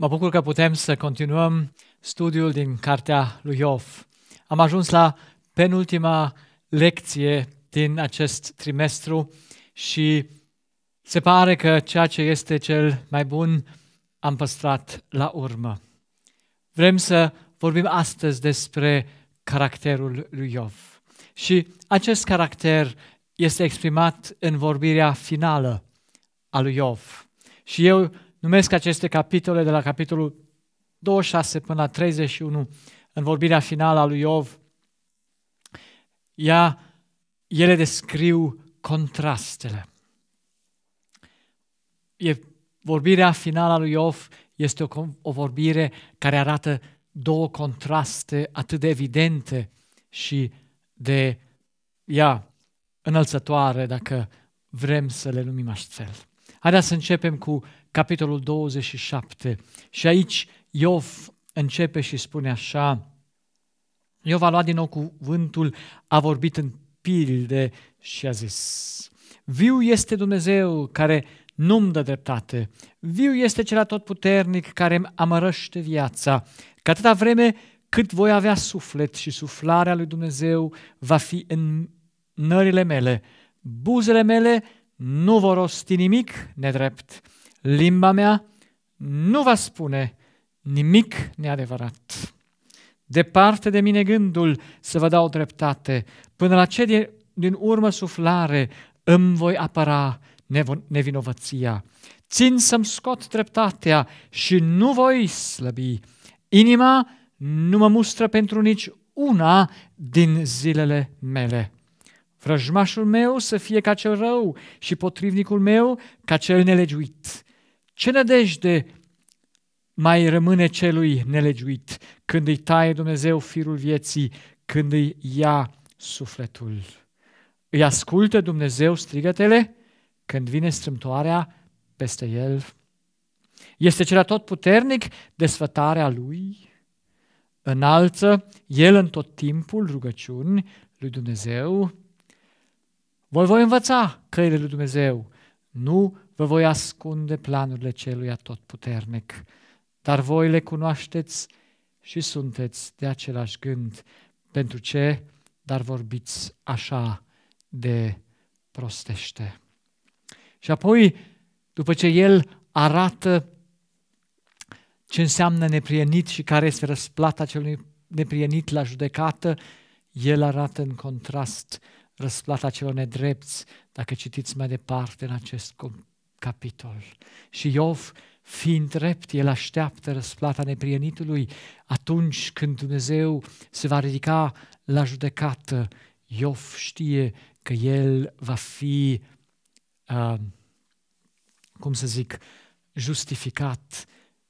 Mă bucur că putem să continuăm studiul din cartea lui Iov. Am ajuns la penultima lecție din acest trimestru și se pare că ceea ce este cel mai bun am păstrat la urmă. Vrem să vorbim astăzi despre caracterul lui Iov. Și acest caracter este exprimat în vorbirea finală a lui Iov. Și eu numesc aceste capitole de la capitolul 26 până la 31 în vorbirea finală a lui Iov, ea, ele descriu contrastele. E, vorbirea finală a lui Iov este o, o vorbire care arată două contraste atât de evidente și de ia, înălțătoare, dacă vrem să le numim astfel. Haideți să începem cu capitolul 27. Și aici Iov începe și spune așa, Iov a luat din nou cuvântul, a vorbit în pilde și a zis, Viu este Dumnezeu care nu-mi dă dreptate, viu este cel atotputernic care îmi amărăște viața, că atâta vreme cât voi avea suflet și suflarea lui Dumnezeu va fi în nările mele, buzele mele nu vor rosti nimic nedrept, limba mea nu va spune nimic neadevărat. Departe de mine gândul să vă dau dreptate, până la ce din urmă suflare îmi voi apăra nevinovăția. Țin să-mi scot dreptatea și nu voi slăbi. Inima nu mă mustră pentru nici una din zilele mele. Vrăjmașul meu să fie ca cel rău și potrivnicul meu ca cel nelegiuit. Ce nădejde mai rămâne celui nelegiuit când îi taie Dumnezeu firul vieții, când îi ia sufletul? Îi ascultă Dumnezeu strigătele când vine strâmtoarea peste el? Este cel atotputernic desfătarea lui? Înalță el în tot timpul rugăciuni lui Dumnezeu? Voi voi învăța căile lui Dumnezeu, nu Vă voi ascunde planurile celui atotputernic, dar voi le cunoașteți și sunteți de același gând. Pentru ce? Dar vorbiți așa de prostește. Și apoi, după ce el arată ce înseamnă neprienit și care este răsplata celui neprienit la judecată, el arată în contrast răsplata celor nedrepți. Dacă citiți mai departe în acest capitol. Și Iov, fiind drept, el așteaptă răsplata neprienitului atunci când Dumnezeu se va ridica la judecată. Iov știe că el va fi, uh, cum să zic, justificat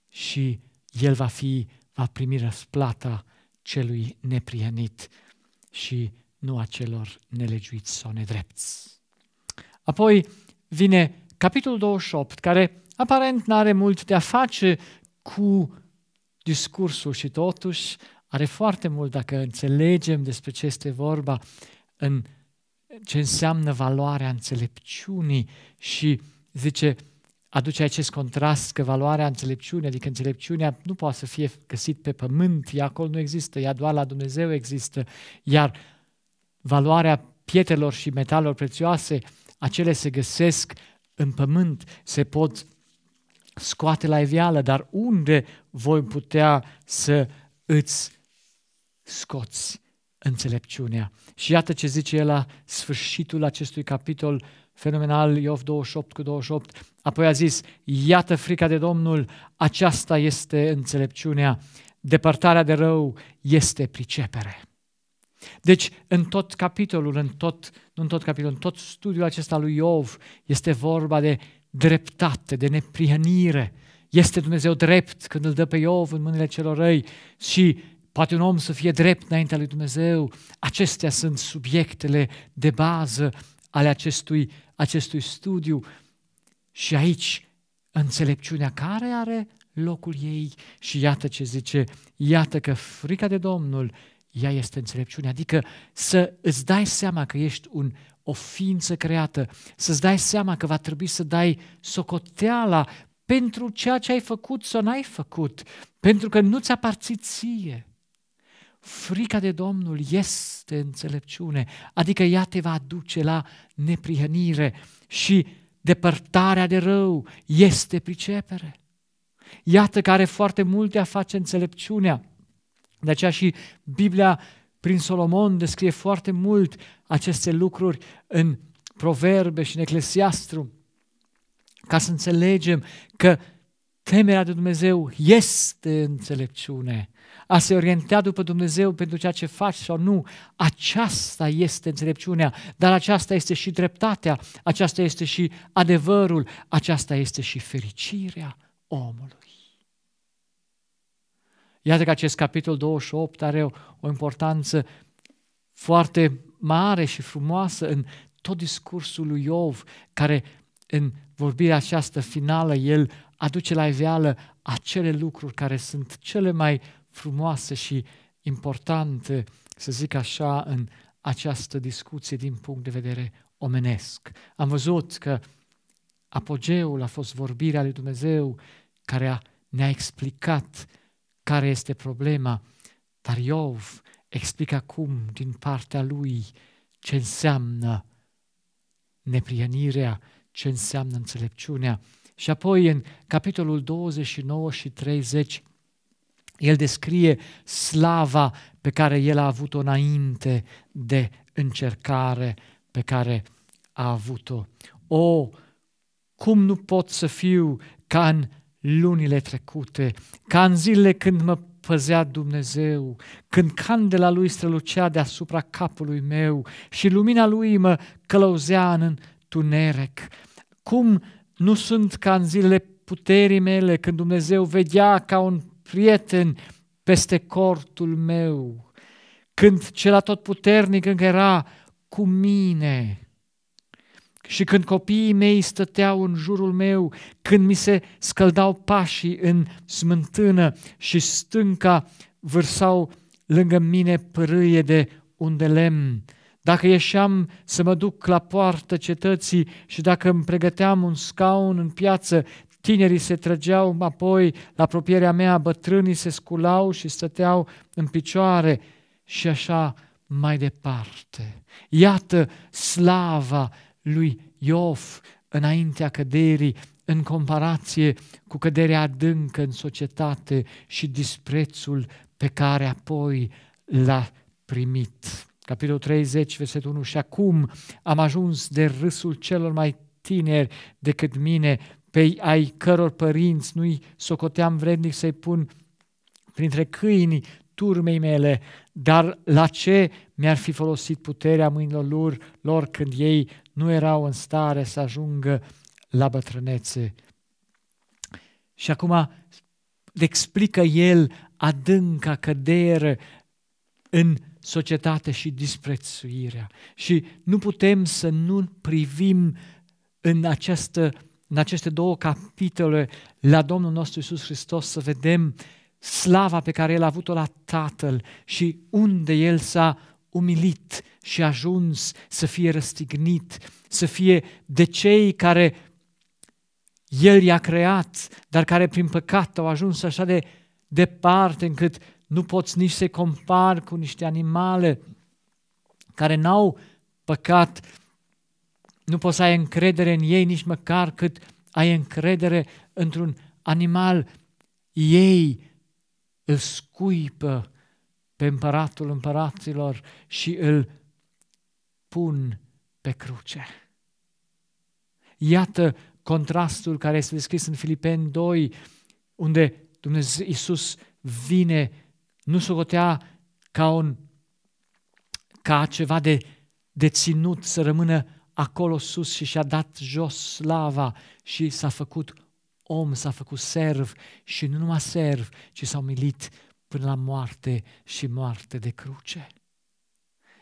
și el va fi, va primi răsplata celui neprienit și nu a celor nelegiuiți sau nedrepți. Apoi vine capitolul 28, care aparent nu are mult de a face cu discursul și totuși are foarte mult dacă înțelegem despre ce este vorba în ce înseamnă valoarea înțelepciunii și zice, aduce acest contrast că valoarea înțelepciunii, adică înțelepciunea nu poate să fie găsit pe pământ, ea acolo nu există, ea doar la Dumnezeu există, iar valoarea pietelor și metalelor prețioase, acele se găsesc în pământ se pot scoate la iveală, dar unde voi putea să îți scoți înțelepciunea? Și iată ce zice el la sfârșitul acestui capitol fenomenal, Iov 28 cu 28, apoi a zis, iată frica de Domnul, aceasta este înțelepciunea, depărtarea de rău este pricepere. Deci, în tot capitolul, în tot, nu în tot capitolul, în tot studiul acesta lui Iov, este vorba de dreptate, de neprihănire. Este Dumnezeu drept când îl dă pe Iov în mâinile celor răi și poate un om să fie drept înaintea lui Dumnezeu. Acestea sunt subiectele de bază ale acestui, acestui studiu. Și aici, înțelepciunea care are locul ei și iată ce zice, iată că frica de Domnul ea este înțelepciunea, adică să îți dai seama că ești un, o ființă creată, să-ți dai seama că va trebui să dai socoteala pentru ceea ce ai făcut sau n-ai făcut, pentru că nu ți aparții ție. Frica de Domnul este înțelepciune, adică ea te va duce la neprihănire și depărtarea de rău este pricepere. Iată care foarte multe a face înțelepciunea de aceea și Biblia prin Solomon descrie foarte mult aceste lucruri în proverbe și în eclesiastru, ca să înțelegem că temerea de Dumnezeu este înțelepciune. A se orienta după Dumnezeu pentru ceea ce faci sau nu, aceasta este înțelepciunea, dar aceasta este și dreptatea, aceasta este și adevărul, aceasta este și fericirea omului. Iată că acest capitol 28 are o, o importanță foarte mare și frumoasă în tot discursul lui Iov, care în vorbirea aceasta finală, el aduce la iveală acele lucruri care sunt cele mai frumoase și importante, să zic așa, în această discuție din punct de vedere omenesc. Am văzut că apogeul a fost vorbirea lui Dumnezeu care a, ne-a explicat care este problema, dar Iov explică acum din partea lui ce înseamnă neprienirea, ce înseamnă înțelepciunea. Și apoi în capitolul 29 și 30 el descrie slava pe care el a avut-o înainte de încercare pe care a avut-o. O, cum nu pot să fiu ca în lunile trecute, ca în zilele când mă păzea Dumnezeu, când candela lui strălucea deasupra capului meu și lumina lui mă călăuzea în întuneric. Cum nu sunt ca în zilele puterii mele, când Dumnezeu vedea ca un prieten peste cortul meu, când cel atotputernic încă era cu mine. Și când copiii mei stăteau în jurul meu, când mi se scăldau pașii în smântână și stânca vârsau lângă mine părâie de unde lemn, dacă ieșeam să mă duc la poartă cetății și dacă îmi pregăteam un scaun în piață, tinerii se trăgeau apoi la apropierea mea, bătrânii se sculau și stăteau în picioare și așa mai departe. Iată slava lui Iof înaintea căderii, în comparație cu căderea adâncă în societate și disprețul pe care apoi l-a primit. Capitolul 30, versetul 1. Și acum am ajuns de râsul celor mai tineri decât mine, pe ai căror părinți nu-i socoteam vrednic să-i pun printre câinii turmei mele, dar la ce mi-ar fi folosit puterea mâinilor lor, lor când ei nu erau în stare să ajungă la bătrânețe. Și acum explică el adânca cădere în societate și disprețuirea. Și nu putem să nu privim în, această, în aceste două capitole la Domnul nostru Isus Hristos să vedem slava pe care El a avut-o la Tatăl și unde El s-a umilit și ajuns să fie răstignit, să fie de cei care el i-a creat, dar care prin păcat au ajuns așa de departe încât nu poți nici să compari cu niște animale care n-au păcat, nu poți să ai încredere în ei nici măcar cât ai încredere într-un animal. Ei îl scuipă pe împăratul împăraților și îl pun pe cruce. Iată contrastul care este descris în Filipeni 2, unde Dumnezeu Iisus vine, nu gotea ca, un, ca ceva de deținut să rămână acolo sus și și-a dat jos slava și s-a făcut om, s-a făcut serv și nu numai serv, ci s-a umilit până la moarte și moarte de cruce.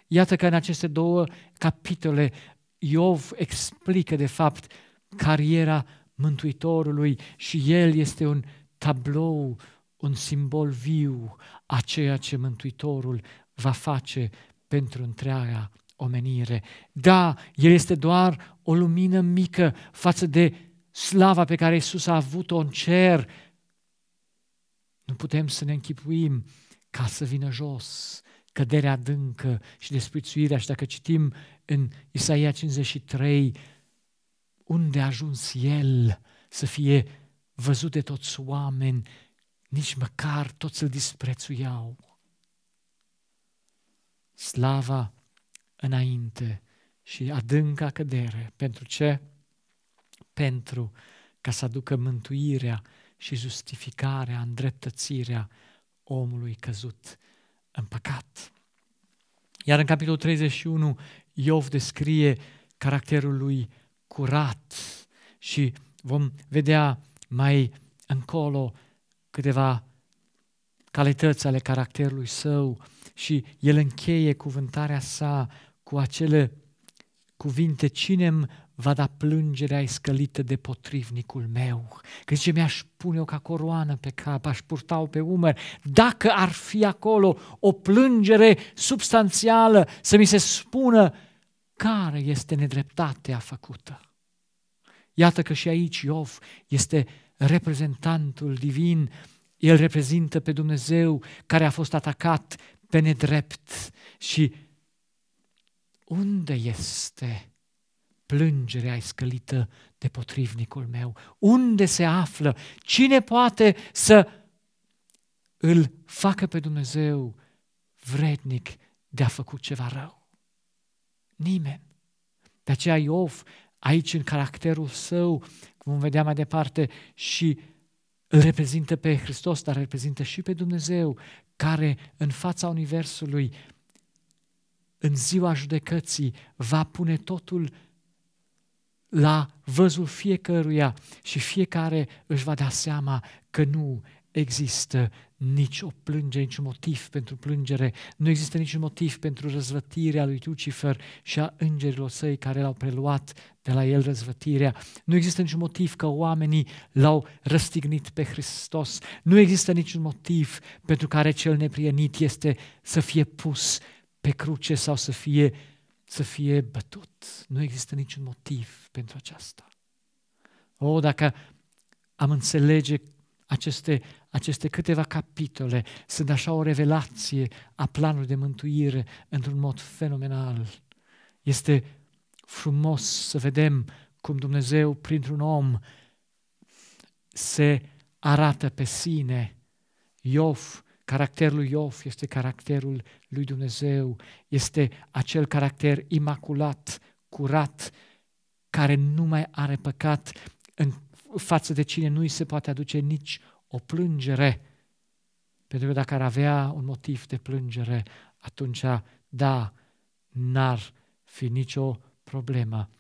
Iată că în aceste două capitole Iov explică de fapt cariera Mântuitorului și el este un tablou, un simbol viu a ceea ce Mântuitorul va face pentru întreaga omenire. Da, el este doar o lumină mică față de slava pe care Isus a avut-o în cer, nu putem să ne închipuim ca să vină jos căderea adâncă și desprețuirea. Și dacă citim în Isaia 53, unde a ajuns el să fie văzut de toți oameni, nici măcar toți îl disprețuiau. Slava înainte și adânca cădere. Pentru ce? Pentru ca să aducă mântuirea și justificarea, îndreptățirea omului căzut în păcat. Iar în capitolul 31, Iov descrie caracterul lui curat și vom vedea mai încolo câteva calități ale caracterului său și el încheie cuvântarea sa cu acele cuvinte, cine va da plângerea iscălită de potrivnicul meu. Că zice, mi-aș pune-o ca coroană pe cap, aș purta-o pe umăr, dacă ar fi acolo o plângere substanțială să mi se spună care este nedreptatea făcută. Iată că și aici Iov este reprezentantul divin, el reprezintă pe Dumnezeu care a fost atacat pe nedrept și unde este ai scălită de potrivnicul meu? Unde se află? Cine poate să îl facă pe Dumnezeu vrednic de a făcut ceva rău? Nimeni. De aceea Iov, aici în caracterul său, cum vedea mai departe, și îl reprezintă pe Hristos, dar reprezintă și pe Dumnezeu, care în fața Universului, în ziua judecății, va pune totul la văzul fiecăruia și fiecare își va da seama că nu există nicio plângere, niciun motiv pentru plângere, nu există niciun motiv pentru răzvătirea lui Lucifer și a îngerilor săi care l-au preluat de la el răzvătirea, nu există niciun motiv că oamenii l-au răstignit pe Hristos, nu există niciun motiv pentru care cel neprienit este să fie pus pe cruce sau să fie să fie bătut. Nu există niciun motiv pentru aceasta. O, oh, dacă am înțelege aceste, aceste câteva capitole, sunt așa o revelație a planului de mântuire într-un mod fenomenal. Este frumos să vedem cum Dumnezeu, printr-un om, se arată pe sine. Iov Caracterul lui Iof este caracterul lui Dumnezeu, este acel caracter imaculat, curat, care nu mai are păcat, în față de cine nu îi se poate aduce nici o plângere. Pentru că dacă ar avea un motiv de plângere, atunci, da, n-ar fi nicio problemă.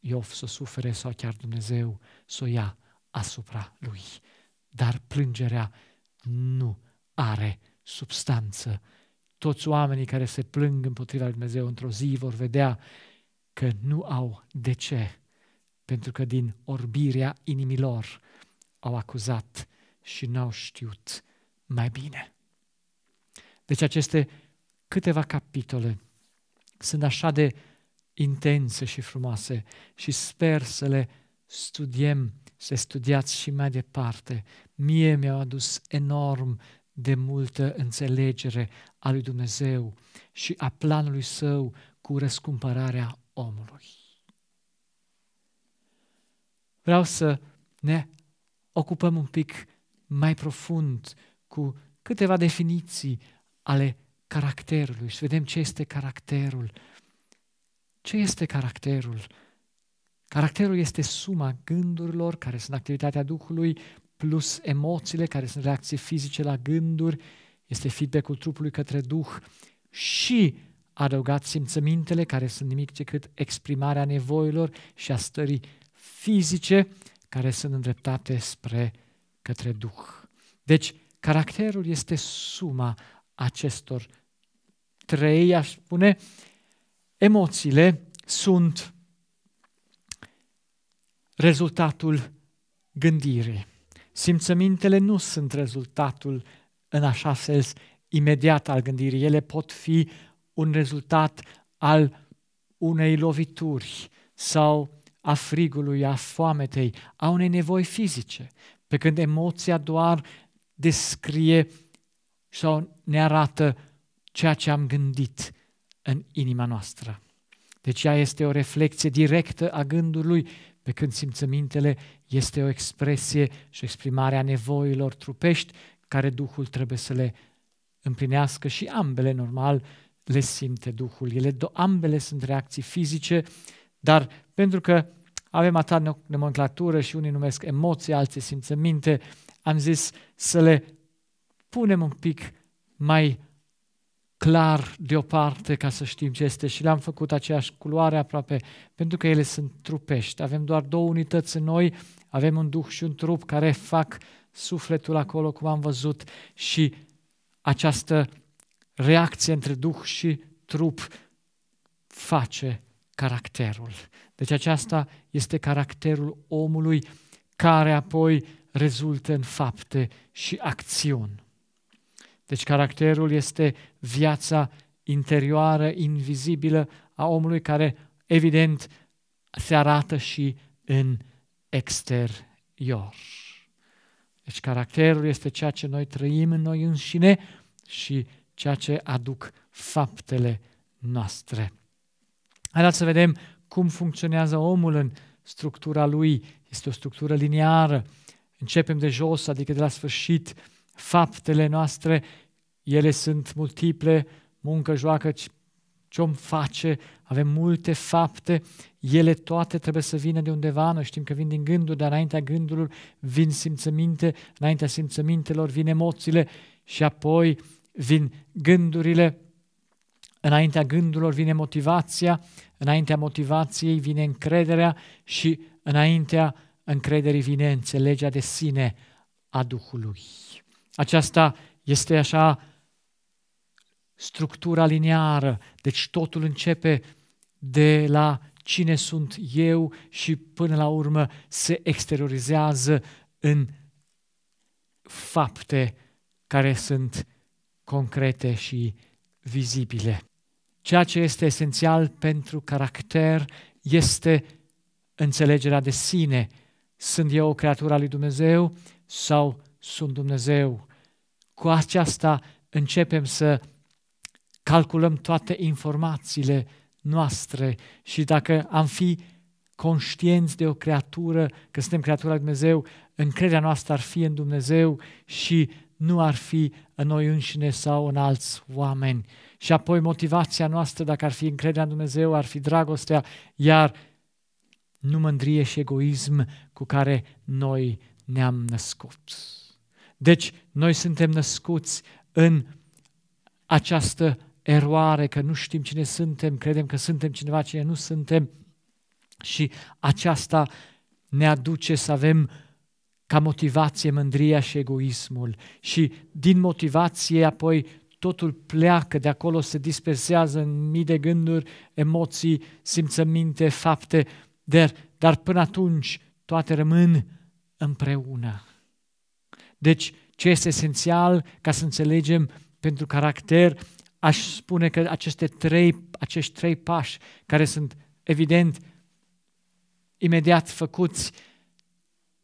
Iof să sufere sau chiar Dumnezeu să o ia asupra lui. Dar plângerea nu are substanță. Toți oamenii care se plâng împotriva lui Dumnezeu într-o zi vor vedea că nu au de ce, pentru că din orbirea inimilor au acuzat și n-au știut mai bine. Deci aceste câteva capitole sunt așa de intense și frumoase și sper să le studiem, să studiați și mai departe. Mie mi-au adus enorm de multă înțelegere a lui Dumnezeu și a planului său cu răscumpărarea omului. Vreau să ne ocupăm un pic mai profund cu câteva definiții ale caracterului și vedem ce este caracterul. Ce este caracterul? Caracterul este suma gândurilor care sunt activitatea Duhului, plus emoțiile, care sunt reacții fizice la gânduri, este feedback-ul trupului către Duh și adăugat simțămintele, care sunt nimic decât exprimarea nevoilor și a stării fizice, care sunt îndreptate spre către Duh. Deci, caracterul este suma acestor trei, aș spune, emoțiile sunt rezultatul gândirii. Simțămintele nu sunt rezultatul în așa sens imediat al gândirii. Ele pot fi un rezultat al unei lovituri sau a frigului, a foametei, a unei nevoi fizice, pe când emoția doar descrie sau ne arată ceea ce am gândit în inima noastră. Deci ea este o reflexie directă a gândului pe când simțămintele este o expresie și exprimarea nevoilor trupești care Duhul trebuie să le împlinească și ambele, normal, le simte Duhul. Ele ambele sunt reacții fizice, dar pentru că avem atâta nomenclatură și unii numesc emoții, alții simțăminte, am zis să le punem un pic mai clar deoparte ca să știm ce este și le-am făcut aceeași culoare aproape, pentru că ele sunt trupești. Avem doar două unități în noi, avem un duh și un trup care fac sufletul acolo, cum am văzut, și această reacție între duh și trup face caracterul. Deci aceasta este caracterul omului care apoi rezultă în fapte și acțiuni. Deci caracterul este viața interioară, invizibilă a omului care, evident, se arată și în exterior. Deci caracterul este ceea ce noi trăim în noi înșine și ceea ce aduc faptele noastre. Haideți să vedem cum funcționează omul în structura lui. Este o structură liniară. Începem de jos, adică de la sfârșit, faptele noastre, ele sunt multiple, muncă, joacă, ce om face, avem multe fapte, ele toate trebuie să vină de undeva, noi știm că vin din gânduri, dar înaintea gândurilor vin simțăminte, înaintea simțămintelor vin emoțiile și apoi vin gândurile, înaintea gândurilor vine motivația, înaintea motivației vine încrederea și înaintea încrederii vine înțelegerea de sine a Duhului. Aceasta este așa structura lineară, deci totul începe de la cine sunt eu și până la urmă se exteriorizează în fapte care sunt concrete și vizibile. Ceea ce este esențial pentru caracter este înțelegerea de sine. Sunt eu o creatură a lui Dumnezeu sau sunt Dumnezeu? Cu aceasta începem să calculăm toate informațiile noastre și dacă am fi conștienți de o creatură, că suntem creatura lui Dumnezeu, încrederea noastră ar fi în Dumnezeu și nu ar fi în noi înșine sau în alți oameni. Și apoi motivația noastră, dacă ar fi încrederea în Dumnezeu, ar fi dragostea, iar nu mândrie și egoism cu care noi ne-am născut. Deci noi suntem născuți în această eroare că nu știm cine suntem, credem că suntem cineva cine nu suntem și aceasta ne aduce să avem ca motivație mândria și egoismul și din motivație apoi totul pleacă, de acolo se dispersează în mii de gânduri, emoții, simțăminte, fapte, dar, dar până atunci toate rămân împreună. Deci, ce este esențial ca să înțelegem pentru caracter, aș spune că aceste trei, acești trei pași, care sunt evident imediat făcuți,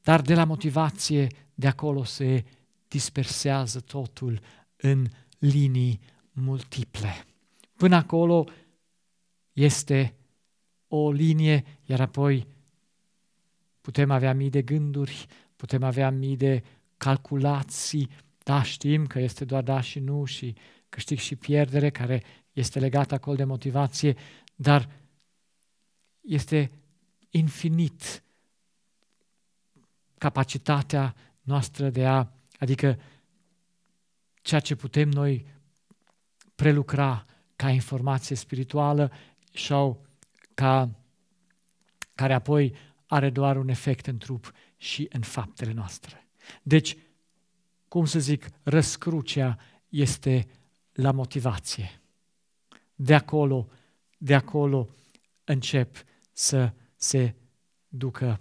dar de la motivație, de acolo se dispersează totul în linii multiple. Până acolo este o linie, iar apoi putem avea mii de gânduri, putem avea mii de calculații, da, știm că este doar da și nu și câștig și pierdere, care este legată acolo de motivație, dar este infinit capacitatea noastră de a, adică ceea ce putem noi prelucra ca informație spirituală sau ca, care apoi are doar un efect în trup și în faptele noastre. Deci, cum să zic, răscrucea este la motivație. De acolo, de acolo încep să se ducă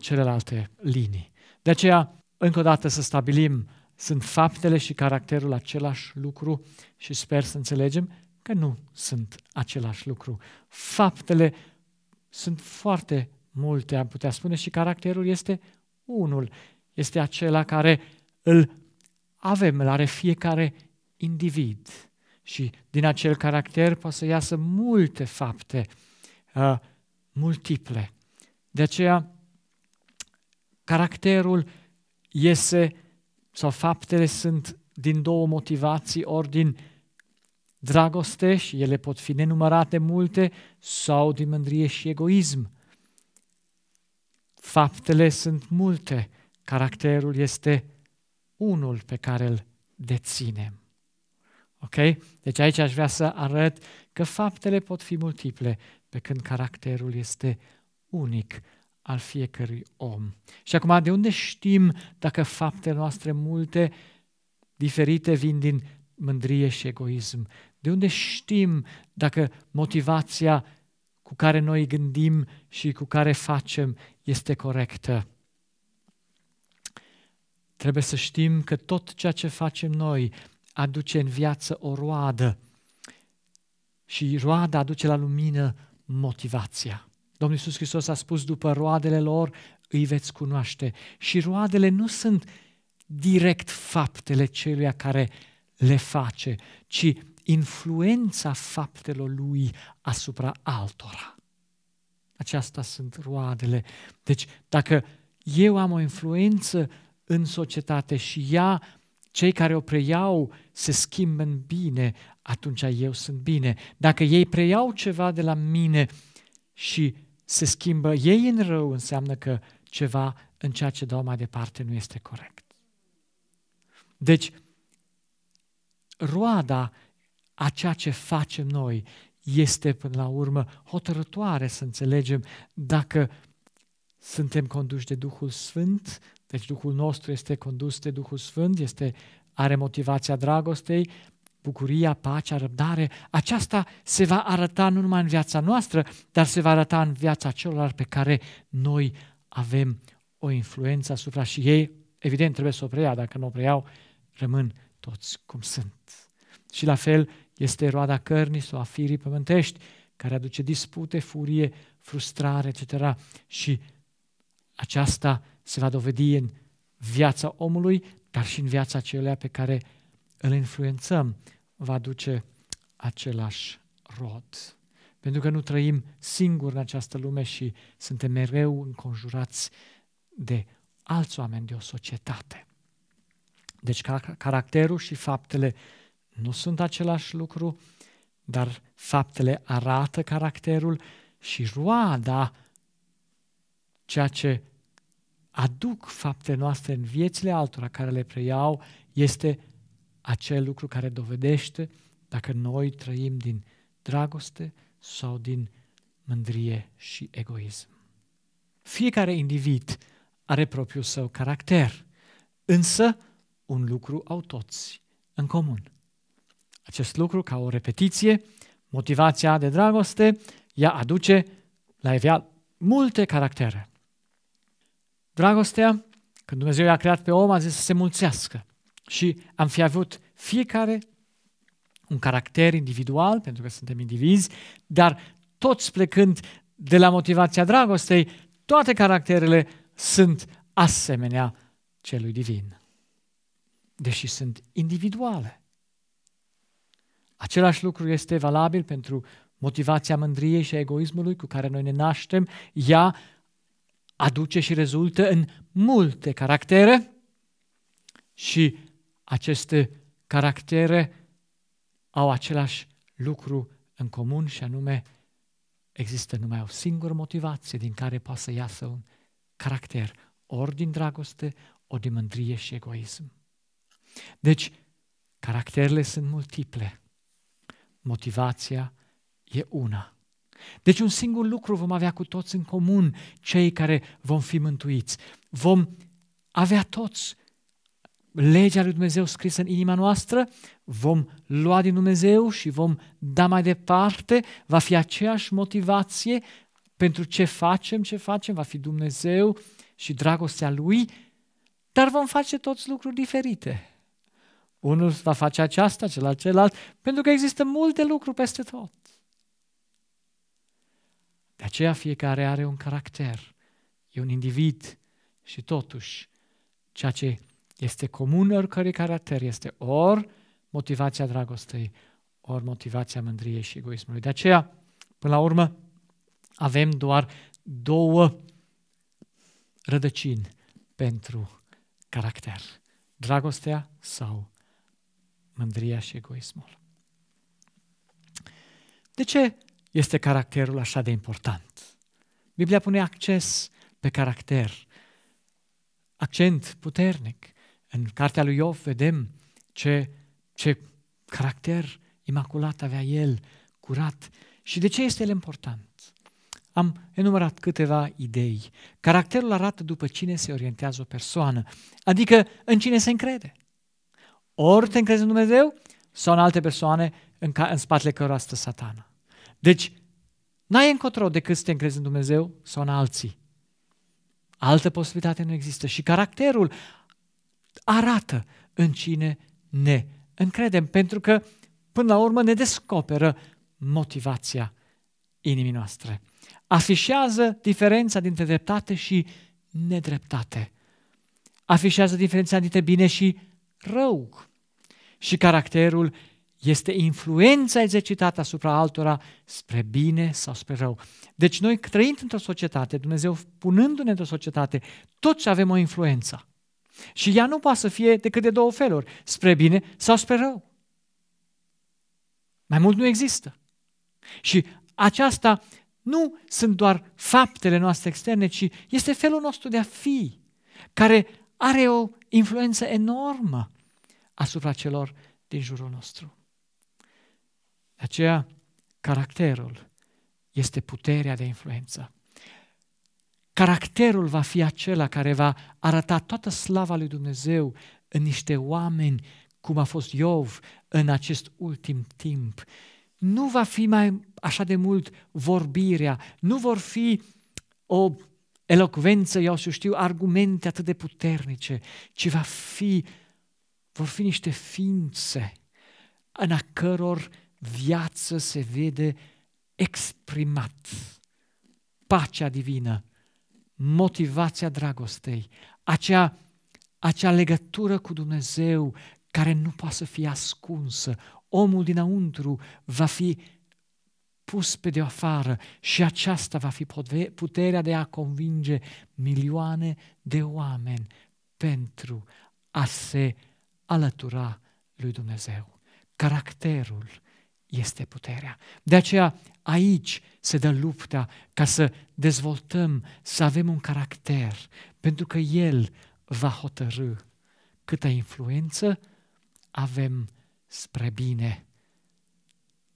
celelalte linii. De aceea, încă o dată să stabilim, sunt faptele și caracterul același lucru și sper să înțelegem că nu sunt același lucru. Faptele sunt foarte multe, am putea spune, și caracterul este unul este acela care îl avem, îl are fiecare individ. Și din acel caracter poate să iasă multe fapte uh, multiple. De aceea, caracterul iese sau faptele sunt din două motivații, ori din dragoste și ele pot fi nenumărate multe, sau din mândrie și egoism. Faptele sunt multe Caracterul este unul pe care îl deținem. Ok? Deci aici aș vrea să arăt că faptele pot fi multiple, pe când caracterul este unic al fiecărui om. Și acum, de unde știm dacă faptele noastre multe, diferite, vin din mândrie și egoism? De unde știm dacă motivația cu care noi gândim și cu care facem este corectă? Trebuie să știm că tot ceea ce facem noi aduce în viață o roadă și roada aduce la lumină motivația. Domnul Iisus Hristos a spus, după roadele lor îi veți cunoaște. Și roadele nu sunt direct faptele celuia care le face, ci influența faptelor lui asupra altora. Aceasta sunt roadele. Deci, dacă eu am o influență în societate și ea, cei care o preiau, se schimbă în bine, atunci eu sunt bine. Dacă ei preiau ceva de la mine și se schimbă ei în rău, înseamnă că ceva în ceea ce dau mai departe nu este corect. Deci, roada a ceea ce facem noi este până la urmă hotărătoare să înțelegem dacă suntem conduși de Duhul Sfânt deci Duhul nostru este condus de Duhul Sfânt, este, are motivația dragostei, bucuria, pacea, răbdare. Aceasta se va arăta nu numai în viața noastră, dar se va arăta în viața celor pe care noi avem o influență asupra și ei, evident, trebuie să o preia. Dacă nu o preiau, rămân toți cum sunt. Și la fel este roada cărnii sau a firii pământești, care aduce dispute, furie, frustrare, etc. Și aceasta se va dovedi în viața omului, dar și în viața celea pe care îl influențăm, va duce același rod. Pentru că nu trăim singuri în această lume și suntem mereu înconjurați de alți oameni, de o societate. Deci caracterul și faptele nu sunt același lucru, dar faptele arată caracterul și roada, ceea ce aduc fapte noastre în viețile altora care le preiau, este acel lucru care dovedește dacă noi trăim din dragoste sau din mândrie și egoism. Fiecare individ are propriul său caracter, însă un lucru au toți în comun. Acest lucru, ca o repetiție, motivația de dragoste, ea aduce la evial multe caractere. Dragostea, când Dumnezeu i-a creat pe om, a zis să se mulțească. Și am fi avut fiecare un caracter individual, pentru că suntem indivizi, dar toți plecând de la motivația dragostei, toate caracterele sunt asemenea celui divin. Deși sunt individuale. Același lucru este valabil pentru motivația mândriei și a egoismului cu care noi ne naștem. Ea aduce și rezultă în multe caractere și aceste caractere au același lucru în comun și anume există numai o singură motivație din care poate să iasă un caracter, ori din dragoste, ori din mândrie și egoism. Deci, caracterele sunt multiple. Motivația e una. Deci un singur lucru vom avea cu toți în comun, cei care vom fi mântuiți. Vom avea toți legea lui Dumnezeu scrisă în inima noastră, vom lua din Dumnezeu și vom da mai departe, va fi aceeași motivație pentru ce facem, ce facem, va fi Dumnezeu și dragostea Lui, dar vom face toți lucruri diferite. Unul va face aceasta, celălalt celălalt, pentru că există multe lucruri peste tot. De aceea fiecare are un caracter, e un individ și totuși ceea ce este comun oricărui caracter este ori motivația dragostei, ori motivația mândriei și egoismului. De aceea, până la urmă, avem doar două rădăcini pentru caracter. Dragostea sau mândria și egoismul. De ce este caracterul așa de important. Biblia pune acces pe caracter, accent puternic. În cartea lui Iov vedem ce, ce caracter imaculat avea el, curat. Și de ce este el important? Am enumerat câteva idei. Caracterul arată după cine se orientează o persoană, adică în cine se încrede. Ori te încrezi în Dumnezeu, sau în alte persoane în, ca, în spatele cărora stă satana. Deci, n-ai încotro decât să te încrezi în Dumnezeu sau în alții. Altă posibilitate nu există și caracterul arată în cine ne încredem, pentru că până la urmă ne descoperă motivația inimii noastre. Afișează diferența dintre dreptate și nedreptate. Afișează diferența dintre bine și rău. Și caracterul este influența exercitată asupra altora spre bine sau spre rău. Deci noi trăind într-o societate, Dumnezeu punându-ne într-o societate, toți avem o influență. Și ea nu poate să fie decât de două feluri, spre bine sau spre rău. Mai mult nu există. Și aceasta nu sunt doar faptele noastre externe, ci este felul nostru de a fi, care are o influență enormă asupra celor din jurul nostru. De aceea, caracterul este puterea de influență. Caracterul va fi acela care va arăta toată slava lui Dumnezeu în niște oameni, cum a fost Iov în acest ultim timp. Nu va fi mai așa de mult vorbirea, nu vor fi o elocvență, eu să știu, argumente atât de puternice, ci va fi, vor fi niște ființe în a căror viață se vede exprimat. Pacea divină, motivația dragostei, acea, acea legătură cu Dumnezeu care nu poate să fie ascunsă. Omul dinăuntru va fi pus pe de afară și aceasta va fi puterea de a convinge milioane de oameni pentru a se alătura lui Dumnezeu. Caracterul, este puterea. De aceea aici se dă lupta ca să dezvoltăm, să avem un caracter, pentru că El va hotărâ câtă influență avem spre bine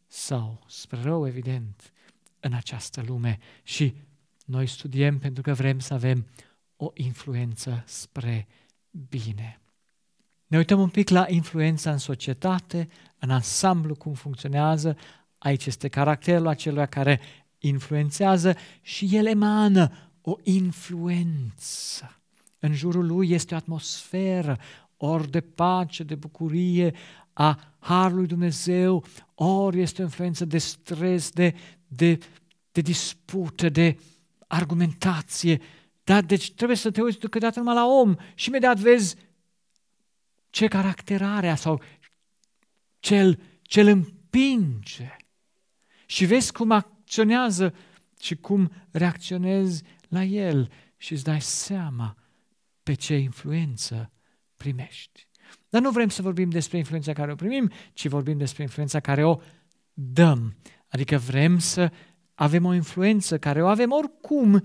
sau spre rău, evident, în această lume. Și noi studiem pentru că vrem să avem o influență spre bine. Ne uităm un pic la influența în societate, în ansamblu cum funcționează, aici este caracterul acelui care influențează și el emană o influență. În jurul lui este o atmosferă, ori de pace, de bucurie a Harului Dumnezeu, ori este o influență de stres, de, de, de dispută, de argumentație. dar deci trebuie să te uiți câteodată numai la om și imediat vezi ce caracter are sau cel ce îl împinge. Și vezi cum acționează și cum reacționezi la el și îți dai seama pe ce influență primești. Dar nu vrem să vorbim despre influența care o primim, ci vorbim despre influența care o dăm. Adică vrem să avem o influență care o avem oricum,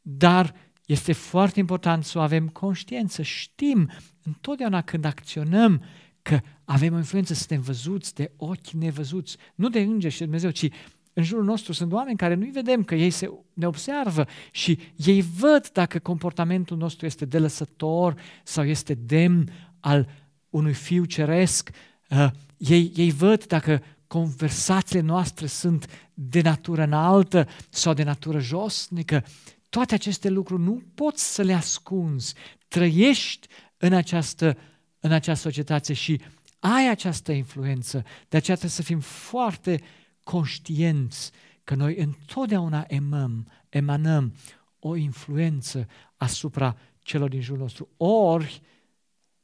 dar este foarte important să o avem conștiență. Știm întotdeauna când acționăm că avem influență, suntem văzuți de ochi nevăzuți, nu de îngeri și de Dumnezeu, ci în jurul nostru sunt oameni care nu-i vedem, că ei se, ne observă și ei văd dacă comportamentul nostru este delăsător sau este demn al unui fiu ceresc. Uh, ei, ei văd dacă conversațiile noastre sunt de natură înaltă sau de natură josnică. Toate aceste lucruri nu poți să le ascunzi. Trăiești în această în această societate și ai această influență. De aceea trebuie să fim foarte conștienți că noi întotdeauna emăm, emanăm o influență asupra celor din jurul nostru. Ori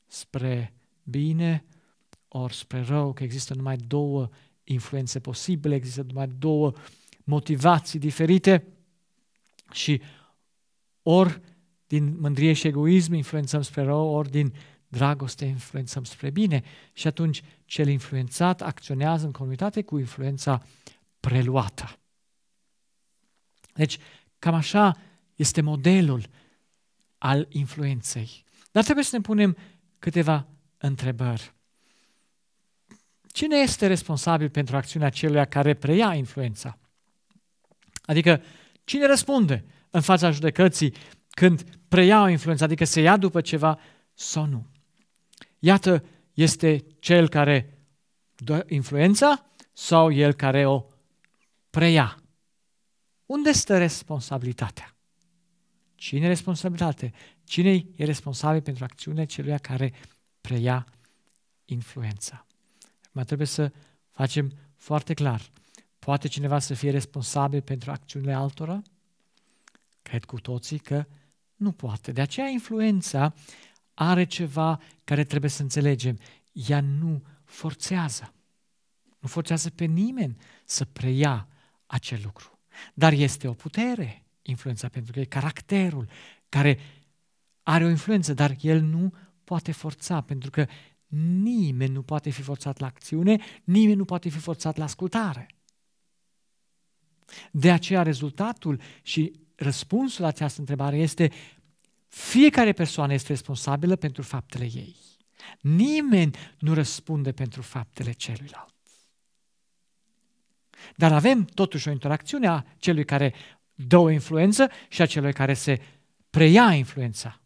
spre bine, ori spre rău, că există numai două influențe posibile, există numai două motivații diferite și ori din mândrie și egoism influențăm spre rău, ori din dragoste influențăm spre bine și atunci cel influențat acționează în comunitate cu influența preluată. Deci, cam așa este modelul al influenței. Dar trebuie să ne punem câteva întrebări. Cine este responsabil pentru acțiunea celuia care preia influența? Adică, cine răspunde în fața judecății când preia o influență, adică se ia după ceva sau nu? Iată, este cel care dă influența sau el care o preia. Unde stă responsabilitatea? Cine e responsabilitate? Cine e responsabil pentru acțiunea celui care preia influența? Mai trebuie să facem foarte clar. Poate cineva să fie responsabil pentru acțiunile altora? Cred cu toții că nu poate. De aceea influența are ceva care trebuie să înțelegem. Ea nu forțează. Nu forțează pe nimeni să preia acel lucru. Dar este o putere, influența, pentru că e caracterul care are o influență, dar el nu poate forța, pentru că nimeni nu poate fi forțat la acțiune, nimeni nu poate fi forțat la ascultare. De aceea rezultatul și răspunsul la această întrebare este fiecare persoană este responsabilă pentru faptele ei. Nimeni nu răspunde pentru faptele celuilalt. Dar avem totuși o interacțiune a celui care dă o influență și a celui care se preia influența.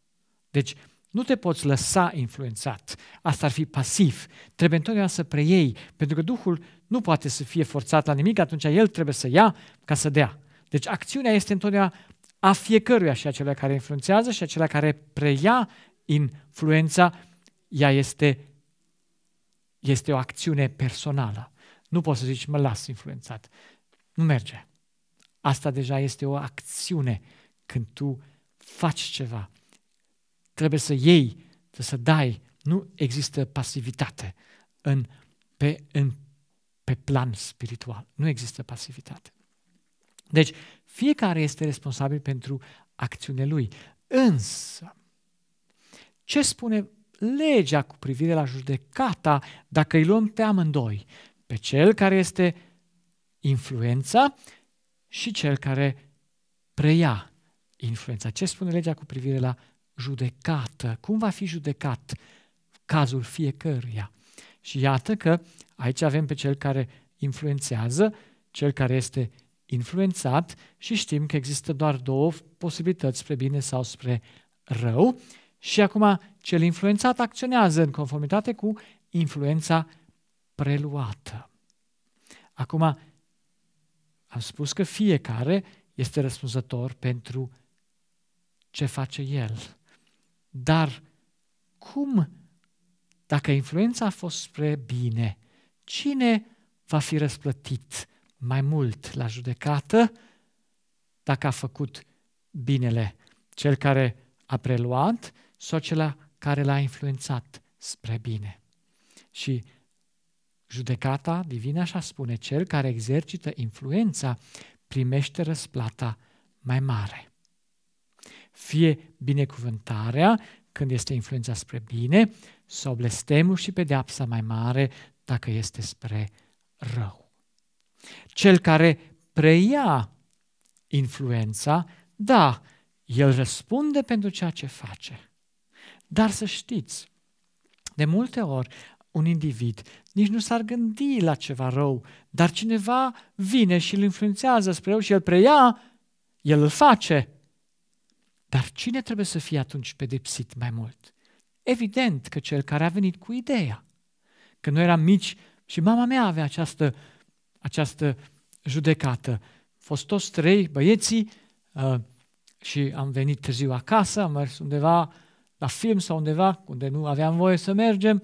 Deci nu te poți lăsa influențat. Asta ar fi pasiv. Trebuie întotdeauna să preiei, pentru că Duhul nu poate să fie forțat la nimic, atunci El trebuie să ia ca să dea. Deci acțiunea este întotdeauna a fiecăruia și acelea care influențează și acelea care preia influența, ea este, este o acțiune personală. Nu poți să zici, mă las influențat. Nu merge. Asta deja este o acțiune când tu faci ceva. Trebuie să iei, trebuie să dai. Nu există pasivitate în, pe, în, pe plan spiritual. Nu există pasivitate. Deci, fiecare este responsabil pentru acțiunile lui. Însă, ce spune legea cu privire la judecata dacă îi luăm pe amândoi? Pe cel care este influența și cel care preia influența. Ce spune legea cu privire la judecată? Cum va fi judecat cazul fiecăruia? Și iată că aici avem pe cel care influențează, cel care este influențat și știm că există doar două posibilități, spre bine sau spre rău. Și acum cel influențat acționează în conformitate cu influența preluată. Acum, am spus că fiecare este răspunzător pentru ce face el. Dar cum, dacă influența a fost spre bine, cine va fi răsplătit mai mult la judecată dacă a făcut binele cel care a preluat sau cel care l-a influențat spre bine. Și judecata divină așa spune, cel care exercită influența primește răsplata mai mare. Fie binecuvântarea când este influența spre bine sau blestemul și pedeapsa mai mare dacă este spre rău. Cel care preia influența, da, el răspunde pentru ceea ce face. Dar să știți, de multe ori un individ nici nu s-ar gândi la ceva rău, dar cineva vine și îl influențează spre rău și el preia, el îl face. Dar cine trebuie să fie atunci pedepsit mai mult? Evident că cel care a venit cu ideea. Când noi eram mici și mama mea avea această uh, această judecată. Fost toți trei băieții uh, și am venit târziu acasă, am mers undeva la film sau undeva unde nu aveam voie să mergem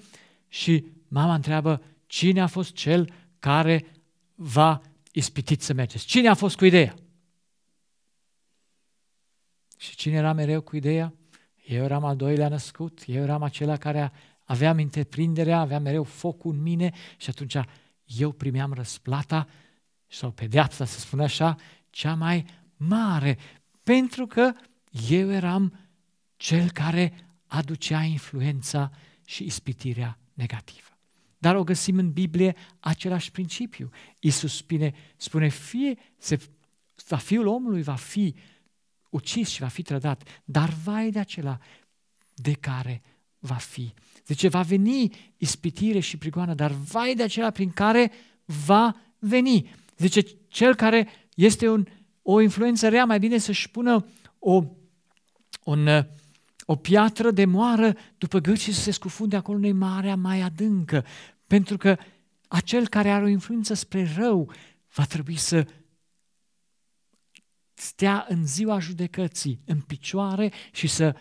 și mama întreabă cine a fost cel care va ispitit să mergeți. Cine a fost cu ideea? Și cine era mereu cu ideea? Eu eram al doilea născut, eu eram acela care aveam întreprinderea, aveam mereu focul în mine și atunci eu primeam răsplata sau pedeapsa, să spun așa, cea mai mare, pentru că eu eram cel care aducea influența și ispitirea negativă. Dar o găsim în Biblie același principiu. Iisus spune, spune fie se, va fiul omului va fi ucis și va fi trădat, dar vai de acela de care va fi Zice, va veni ispitire și prigoană, dar vai de acela prin care va veni. Zice, cel care este un, o influență rea, mai bine să-și pună o, un, o piatră de moară după gât și să se scufunde acolo în marea mai adâncă. Pentru că acel care are o influență spre rău va trebui să stea în ziua judecății, în picioare și să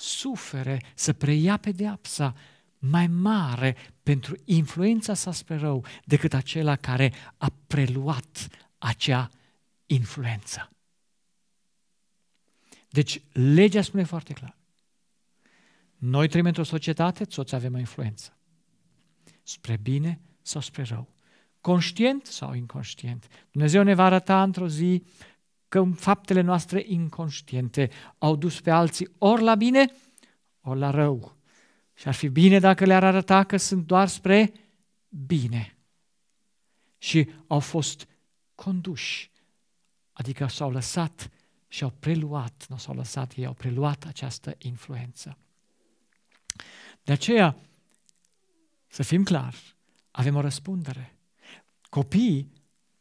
sufere, să preia pedeapsa mai mare pentru influența sa spre rău decât acela care a preluat acea influență. Deci, legea spune foarte clar. Noi trăim într-o societate, toți avem o influență. Spre bine sau spre rău. Conștient sau inconștient. Dumnezeu ne va arăta într-o zi că faptele noastre inconștiente au dus pe alții ori la bine, ori la rău. Și ar fi bine dacă le-ar arăta că sunt doar spre bine. Și au fost conduși, adică s-au lăsat și au preluat, nu s-au lăsat, ei au preluat această influență. De aceea, să fim clari, avem o răspundere. Copiii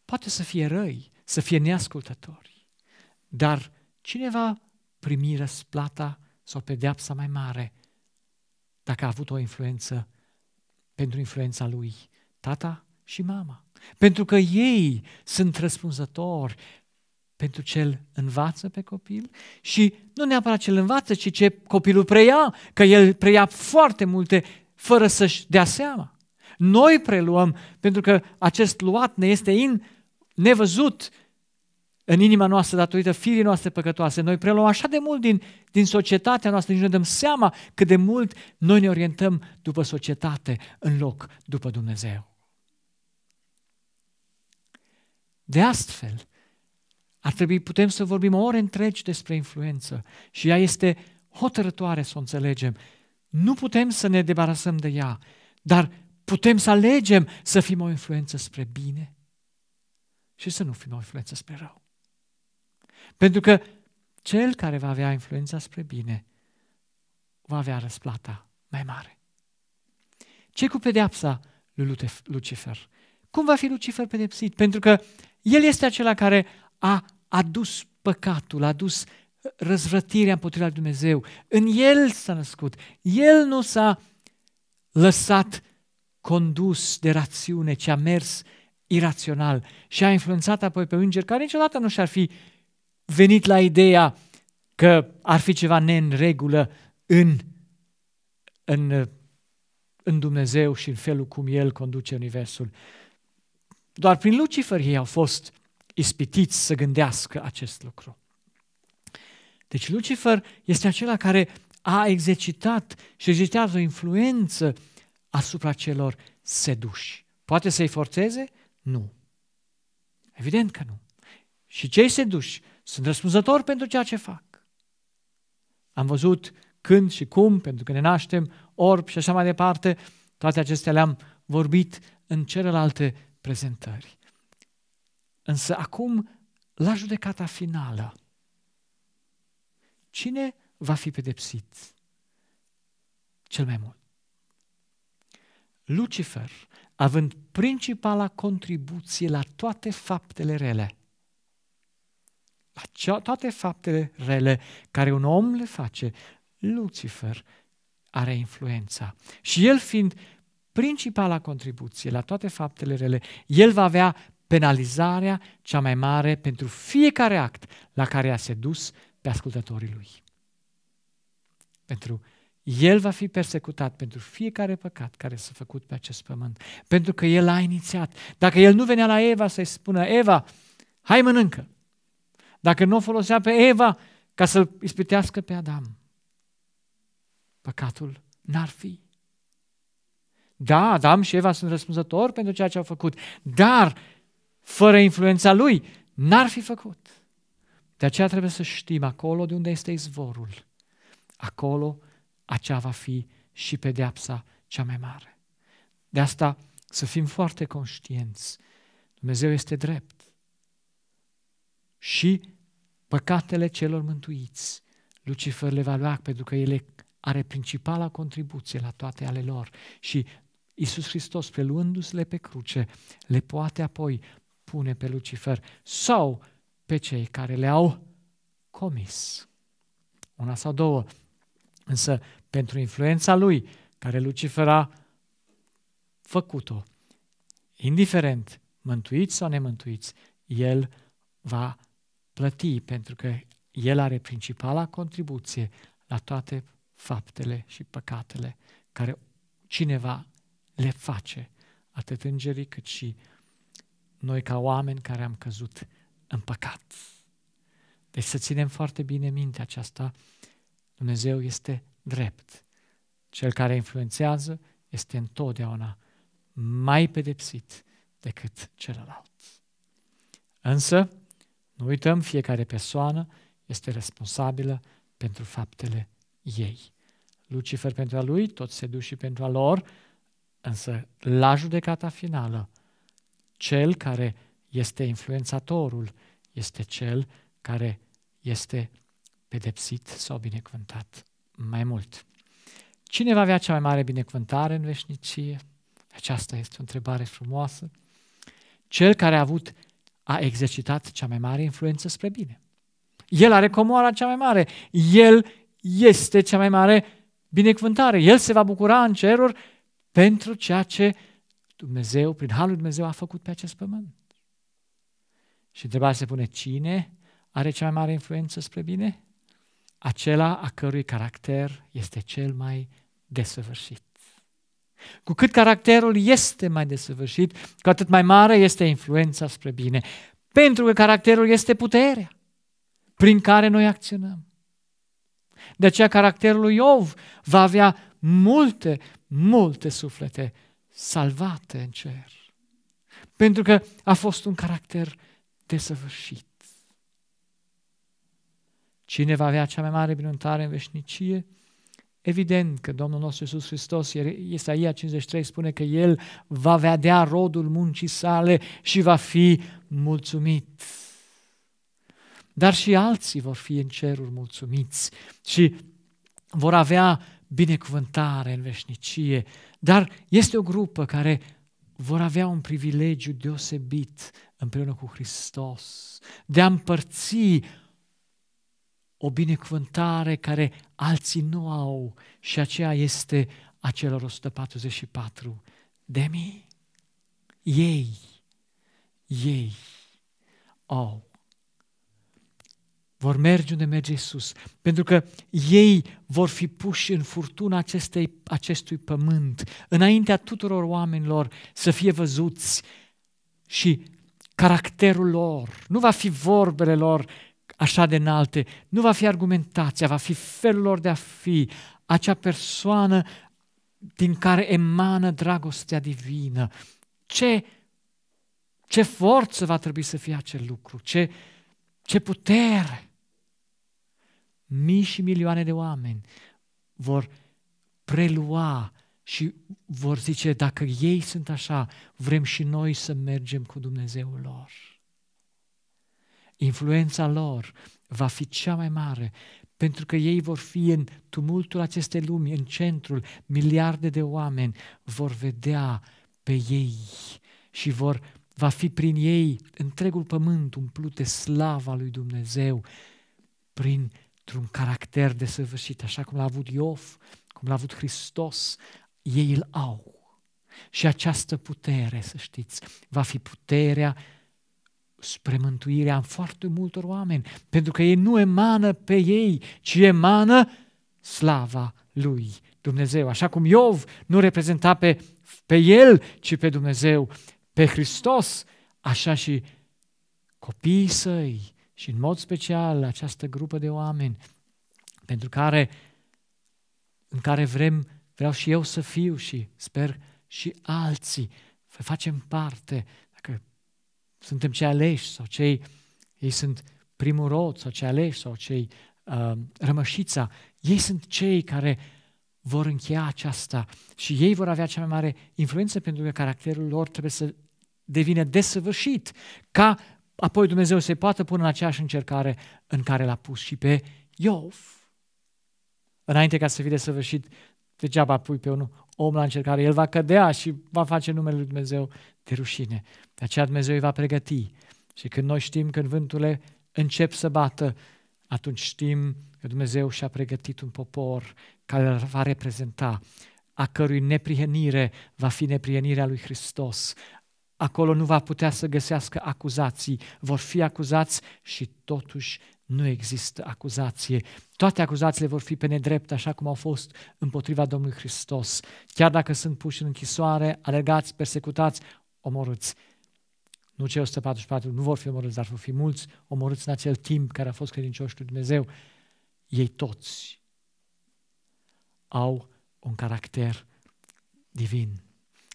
poate să fie răi, să fie neascultători. Dar cine va primi răsplata sau pedeapsa mai mare dacă a avut o influență pentru influența lui tata și mama? Pentru că ei sunt răspunzători pentru cel învață pe copil și nu neapărat cel învață, ci ce copilul preia, că el preia foarte multe fără să-și dea seama. Noi preluăm pentru că acest luat ne este in, nevăzut în inima noastră datorită firii noastre păcătoase. Noi preluăm așa de mult din, din societatea noastră, nici nu ne dăm seama cât de mult noi ne orientăm după societate în loc după Dumnezeu. De astfel, ar trebui, putem să vorbim o ore întregi despre influență și ea este hotărătoare să o înțelegem. Nu putem să ne debarasăm de ea, dar putem să alegem să fim o influență spre bine și să nu fim o influență spre rău. Pentru că cel care va avea influența spre bine va avea răsplata mai mare. Ce cu pedeapsa lui Lucifer? Cum va fi Lucifer pedepsit? Pentru că el este acela care a adus păcatul, a adus răzvrătirea împotriva lui Dumnezeu. În el s-a născut. El nu s-a lăsat condus de rațiune, ci a mers irațional și a influențat apoi pe înger care niciodată nu și-ar fi venit la ideea că ar fi ceva neînregulă în, în, în Dumnezeu și în felul cum El conduce Universul. Doar prin Lucifer ei au fost ispitiți să gândească acest lucru. Deci Lucifer este acela care a exercitat și exercitează o influență asupra celor seduși. Poate să-i forțeze? Nu. Evident că nu. Și cei seduși sunt răspunzător pentru ceea ce fac. Am văzut când și cum, pentru că ne naștem, orb și așa mai departe, toate acestea le-am vorbit în celelalte prezentări. Însă acum, la judecata finală, cine va fi pedepsit cel mai mult? Lucifer, având principala contribuție la toate faptele rele, acea, toate faptele rele care un om le face, Lucifer are influența. Și el fiind principala contribuție la toate faptele rele, el va avea penalizarea cea mai mare pentru fiecare act la care a sedus pe ascultătorii lui. Pentru el va fi persecutat pentru fiecare păcat care s-a făcut pe acest pământ, pentru că el a inițiat. Dacă el nu venea la Eva să-i spună, Eva, hai mănâncă, dacă nu o folosea pe Eva ca să-l ispitească pe Adam. Păcatul n-ar fi. Da, Adam și Eva sunt răspunzători pentru ceea ce au făcut, dar fără influența lui n-ar fi făcut. De aceea trebuie să știm acolo de unde este izvorul. Acolo acea va fi și pedeapsa cea mai mare. De asta să fim foarte conștienți. Dumnezeu este drept și păcatele celor mântuiți. Lucifer le va lua pentru că ele are principala contribuție la toate ale lor și Iisus Hristos, preluându-le pe cruce, le poate apoi pune pe Lucifer sau pe cei care le-au comis. Una sau două. Însă, pentru influența lui, care Lucifer a făcut-o, indiferent mântuiți sau nemântuiți, el va plăti, pentru că el are principala contribuție la toate faptele și păcatele care cineva le face, atât îngerii cât și noi ca oameni care am căzut în păcat. Deci să ținem foarte bine minte aceasta, Dumnezeu este drept. Cel care influențează este întotdeauna mai pedepsit decât celălalt. Însă, nu uităm, fiecare persoană este responsabilă pentru faptele ei. Lucifer pentru a lui, toți și pentru a lor, însă la judecata finală, cel care este influențatorul este cel care este pedepsit sau binecuvântat mai mult. Cine va avea cea mai mare binecuvântare în veșnicie? Aceasta este o întrebare frumoasă. Cel care a avut a exercitat cea mai mare influență spre bine. El are comoara cea mai mare, el este cea mai mare binecuvântare, el se va bucura în ceruri pentru ceea ce Dumnezeu, prin halul Dumnezeu a făcut pe acest pământ. Și întrebarea se pune, cine are cea mai mare influență spre bine? Acela a cărui caracter este cel mai desăvârșit. Cu cât caracterul este mai desăvârșit, cu atât mai mare este influența spre bine. Pentru că caracterul este puterea prin care noi acționăm. De aceea caracterul lui Iov va avea multe, multe suflete salvate în cer. Pentru că a fost un caracter desăvârșit. Cine va avea cea mai mare binuntare în veșnicie? Evident că Domnul nostru Iisus Hristos, Isaia 53 spune că El va vedea rodul muncii sale și va fi mulțumit. Dar și alții vor fi în ceruri mulțumiți și vor avea binecuvântare în veșnicie. Dar este o grupă care vor avea un privilegiu deosebit împreună cu Hristos de a împărți o binecuvântare care alții nu au și aceea este acelor 144 de mii. Ei, ei au. Vor merge unde merge Iisus pentru că ei vor fi puși în furtuna acestei, acestui pământ, înaintea tuturor oamenilor să fie văzuți și caracterul lor, nu va fi vorbele lor așa de înalte, nu va fi argumentația, va fi felul lor de a fi, acea persoană din care emană dragostea divină. Ce, ce forță va trebui să fie acel lucru, ce, ce putere! Mii și milioane de oameni vor prelua și vor zice, dacă ei sunt așa, vrem și noi să mergem cu Dumnezeul lor influența lor va fi cea mai mare, pentru că ei vor fi în tumultul acestei lumi, în centrul, miliarde de oameni vor vedea pe ei și vor, va fi prin ei întregul pământ umplut de slava lui Dumnezeu, prin un caracter de săvârșit, așa cum l-a avut Iof, cum l-a avut Hristos, ei îl au. Și această putere, să știți, va fi puterea spre mântuirea în foarte multor oameni, pentru că ei nu emană pe ei, ci emană slava lui Dumnezeu. Așa cum Iov nu reprezenta pe, pe el, ci pe Dumnezeu, pe Hristos, așa și copiii săi și în mod special această grupă de oameni pentru care, în care vrem, vreau și eu să fiu și sper și alții să facem parte, suntem cei aleși sau cei, ei sunt primul rod sau cei aleși sau cei uh, rămășița, ei sunt cei care vor încheia aceasta și ei vor avea cea mai mare influență pentru că caracterul lor trebuie să devină desăvârșit, ca apoi Dumnezeu se poată pune în aceeași încercare în care l-a pus și pe Iov. Înainte ca să fie desăvârșit, degeaba pui pe un om la încercare, el va cădea și va face numele lui Dumnezeu de rușine. De aceea Dumnezeu îi va pregăti. Și când noi știm, când vânturile încep să bată, atunci știm că Dumnezeu și-a pregătit un popor care îl va reprezenta, a cărui neprihenire va fi neprihenirea lui Hristos. Acolo nu va putea să găsească acuzații, vor fi acuzați și totuși nu există acuzație. Toate acuzațiile vor fi pe nedrept, așa cum au fost împotriva Domnului Hristos. Chiar dacă sunt puși în închisoare, alergați, persecutați, omorâți. Nu cei 144 nu vor fi omorâți, dar vor fi mulți omorâți în acel timp care a fost credincioși lui Dumnezeu. Ei toți au un caracter divin.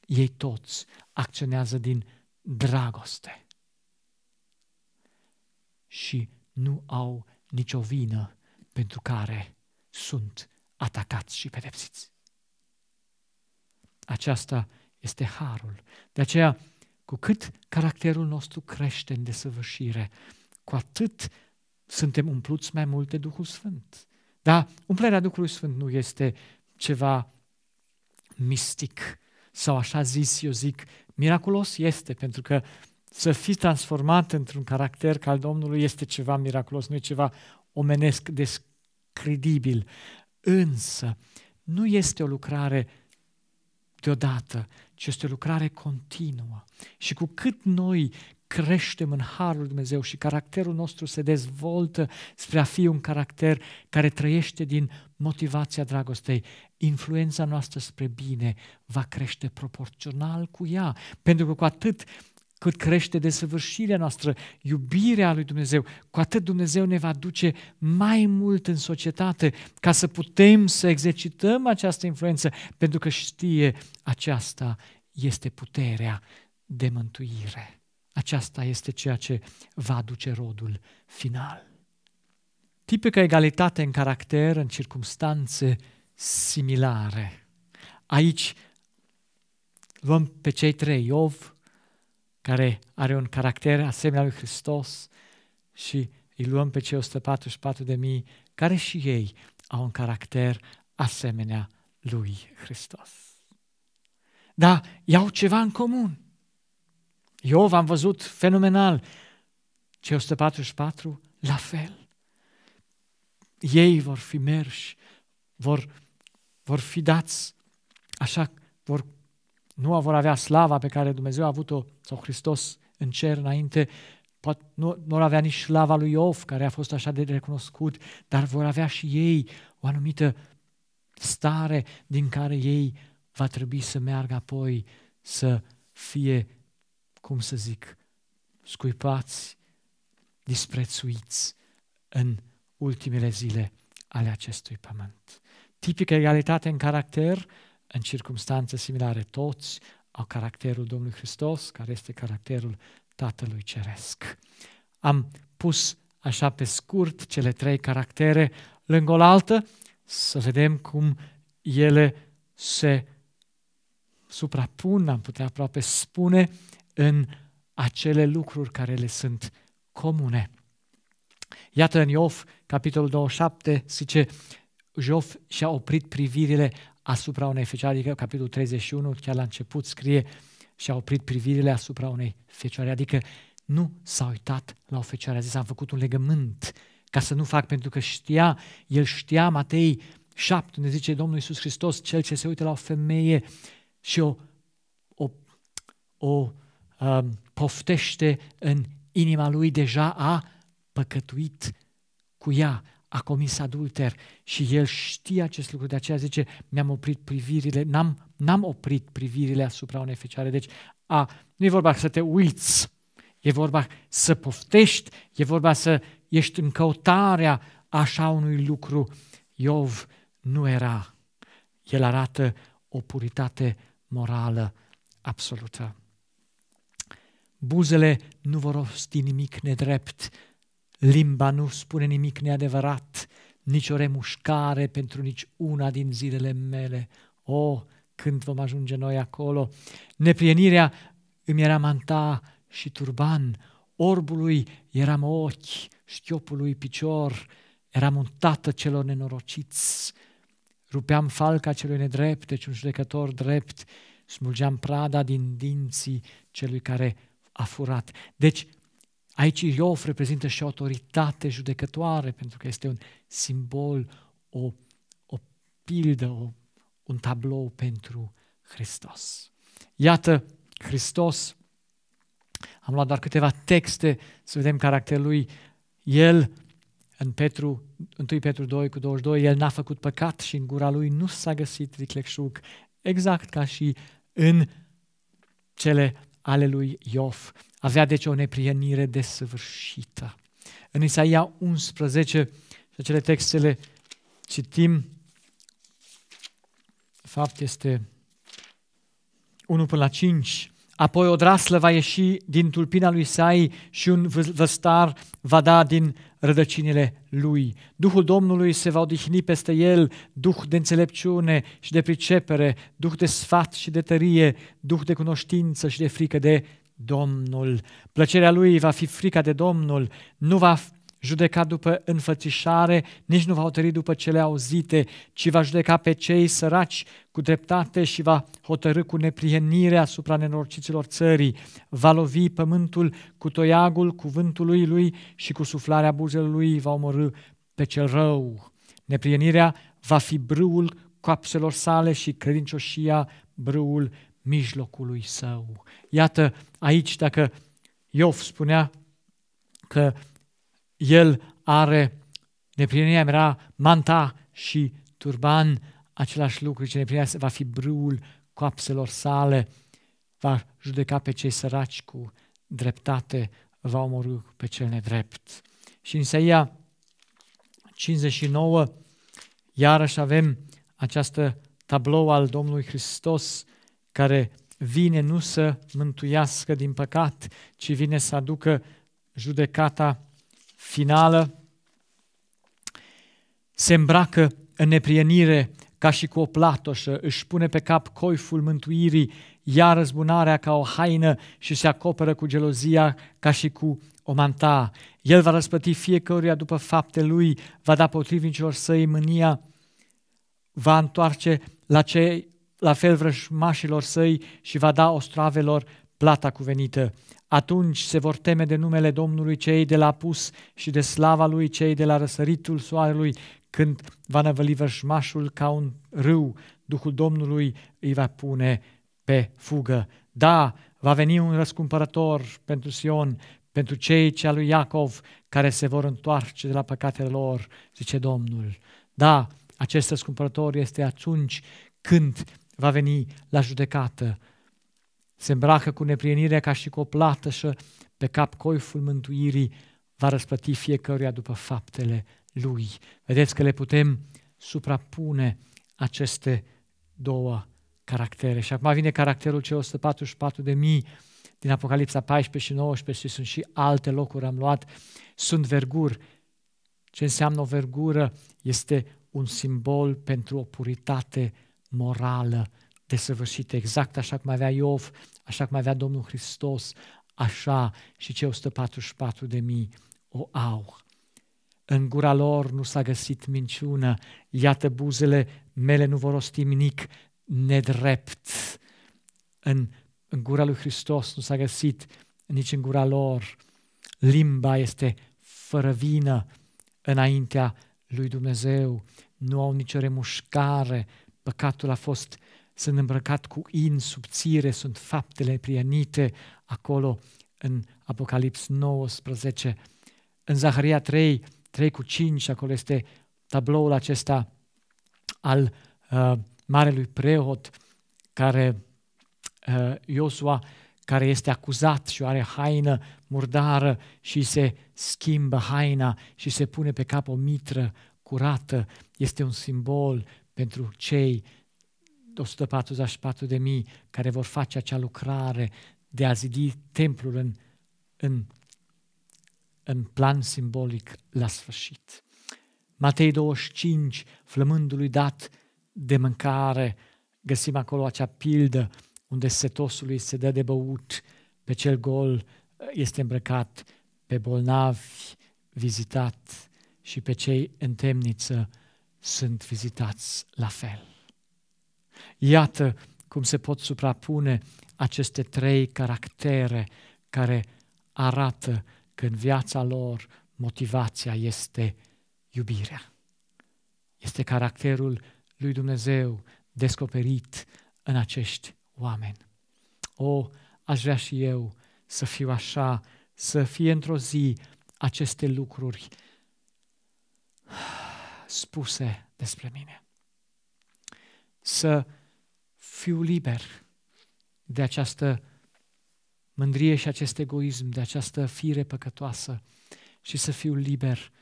Ei toți acționează din dragoste și nu au nicio vină pentru care sunt atacați și pedepsiți. Aceasta este harul. De aceea, cu cât caracterul nostru crește în desăvârșire, cu atât suntem umpluți mai mult de Duhul Sfânt. Dar umplerea Duhului Sfânt nu este ceva mistic sau așa zis, eu zic, miraculos este, pentru că să fii transformat într-un caracter ca al Domnului este ceva miraculos, nu e ceva omenesc, descredibil. Însă, nu este o lucrare deodată, și este o lucrare continuă. Și cu cât noi creștem în harul Dumnezeu și caracterul nostru se dezvoltă spre a fi un caracter care trăiește din motivația dragostei, influența noastră spre bine va crește proporțional cu ea, pentru că cu atât cât crește desăvârșirea noastră, iubirea lui Dumnezeu, cu atât Dumnezeu ne va duce mai mult în societate ca să putem să exercităm această influență, pentru că știe aceasta este puterea de mântuire. Aceasta este ceea ce va aduce rodul final. Tipică egalitate în caracter, în circumstanțe similare. Aici luăm pe cei trei, Iov, care are un caracter asemenea lui Hristos și îi luăm pe cei 144 de mii care și ei au un caracter asemenea lui Hristos. Dar iau ceva în comun. Eu v-am văzut fenomenal. Cei 144, la fel. Ei vor fi merși, vor, vor fi dați, așa, vor nu vor avea slava pe care Dumnezeu a avut-o, sau Hristos în cer înainte, poate nu, nu vor avea nici slava lui Iov, care a fost așa de recunoscut, dar vor avea și ei o anumită stare din care ei va trebui să meargă apoi să fie, cum să zic, scuipați, disprețuiți în ultimele zile ale acestui pământ. Tipică egalitate în caracter, în circunstanțe similare. Toți au caracterul Domnului Hristos, care este caracterul Tatălui Ceresc. Am pus așa pe scurt cele trei caractere lângă altă, să vedem cum ele se suprapun, am putea aproape spune, în acele lucruri care le sunt comune. Iată în Iof, capitolul 27, zice, Jov și-a oprit privirile asupra unei fecioare, adică capitolul 31, chiar la început scrie și a oprit privirile asupra unei fecioare, adică nu s-a uitat la o fecioare, a zis am făcut un legământ ca să nu fac, pentru că știa, el știa Matei 7, ne zice Domnul Iisus Hristos, cel ce se uită la o femeie și o, o, o um, poftește în inima lui, deja a păcătuit cu ea a comis adulter și el știe acest lucru, de aceea zice, mi-am oprit privirile, n-am, n-am oprit privirile asupra unei fecioare. Deci a, nu e vorba să te uiți, e vorba să poftești, e vorba să ești în căutarea așa unui lucru. Iov nu era. El arată o puritate morală absolută. Buzele nu vor rosti nimic nedrept, Limba nu spune nimic neadevărat, nici o remușcare pentru nici una din zilele mele. O, oh, când vom ajunge noi acolo? Neprienirea îmi era manta și turban, orbului eram ochi, șchiopului picior, eram un tată celor nenorociți, rupeam falca celui nedrept, deci un judecător drept, smulgeam prada din dinții celui care a furat. Deci Aici Iov reprezintă și autoritate judecătoare, pentru că este un simbol, o, o pildă, o, un tablou pentru Hristos. Iată, Hristos, am luat doar câteva texte să vedem caracterul lui. El, în Petru, 1 Petru 2 cu 22, el n-a făcut păcat și în gura lui nu s-a găsit vicleșug, exact ca și în cele ale lui Iov. Avea deci o neprienire desăvârșită. În Isaia 11 și acele textele citim, de fapt este 1 până la 5, Apoi o draslă va ieși din tulpina lui Sai și un văstar va da din rădăcinile lui. Duhul Domnului se va odihni peste el, duh de înțelepciune și de pricepere, duh de sfat și de tărie, duh de cunoștință și de frică de Domnul. Plăcerea lui va fi frica de Domnul, nu va judeca după înfățișare, nici nu va hotări după cele auzite, ci va judeca pe cei săraci cu dreptate și va hotărâ cu neprienire asupra nenorciților țării. Va lovi pământul cu toiagul cuvântului lui și cu suflarea buzelui va omorâ pe cel rău. Neprienirea va fi brâul coapselor sale și credincioșia brâul mijlocului său. Iată, aici dacă Iov spunea că el are neprinirea era manta și turban, același lucru, ce neprinirea va fi brâul coapselor sale, va judeca pe cei săraci cu dreptate, va omorâ pe cel nedrept. Și în Isaia 59, iarăși avem această tablou al Domnului Hristos, care vine nu să mântuiască din păcat, ci vine să aducă judecata finală, se îmbracă în neprienire ca și cu o platoșă, își pune pe cap coiful mântuirii, ia răzbunarea ca o haină și se acoperă cu gelozia ca și cu o manta. El va răspăti fiecăruia după fapte lui, va da potrivnicilor săi mânia, va întoarce la cei la fel vrășmașilor săi și va da ostravelor plata cuvenită. Atunci se vor teme de numele Domnului cei de la pus și de slava lui cei de la răsăritul soarelui, când va năvăli vrășmașul ca un râu, Duhul Domnului îi va pune pe fugă. Da, va veni un răscumpărător pentru Sion, pentru cei ce lui Iacov, care se vor întoarce de la păcatele lor, zice Domnul. Da, acest răscumpărător este atunci când va veni la judecată. Se îmbracă cu neprienire ca și cu o plată și pe cap coiful mântuirii va răsplăti fiecăruia după faptele lui. Vedeți că le putem suprapune aceste două caractere. Și acum vine caracterul cel 144 de mii din Apocalipsa 14 și 19 și sunt și alte locuri am luat. Sunt verguri. Ce înseamnă o vergură? Este un simbol pentru o puritate morală desăvârșită, exact așa cum avea Iov, așa cum avea Domnul Hristos, așa și cei 144 de mii o au. În gura lor nu s-a găsit minciună, iată buzele mele nu vor rosti nimic nedrept. În, în gura lui Hristos nu s-a găsit nici în gura lor. Limba este fără vină înaintea lui Dumnezeu. Nu au nicio remușcare Păcatul a fost, sunt îmbrăcat cu in subțire, sunt faptele prianite acolo în Apocalips 19, în Zaharia 3, 3 cu 5, acolo este tabloul acesta al uh, marelui preot care uh, Iosua care este acuzat și are haină murdară și se schimbă haina și se pune pe cap o mitră curată, este un simbol pentru cei 144 de mii care vor face acea lucrare de a zidi templul în, în, în plan simbolic la sfârșit. Matei 25, flămândului dat de mâncare, găsim acolo acea pildă unde setosului se dă de băut, pe cel gol este îmbrăcat, pe bolnavi vizitat și pe cei în temniță sunt vizitați la fel. Iată cum se pot suprapune aceste trei caractere care arată că în viața lor motivația este iubirea. Este caracterul lui Dumnezeu descoperit în acești oameni. O, aș vrea și eu să fiu așa, să fie într-o zi aceste lucruri spuse despre mine. Să fiu liber de această mândrie și acest egoism, de această fire păcătoasă și să fiu liber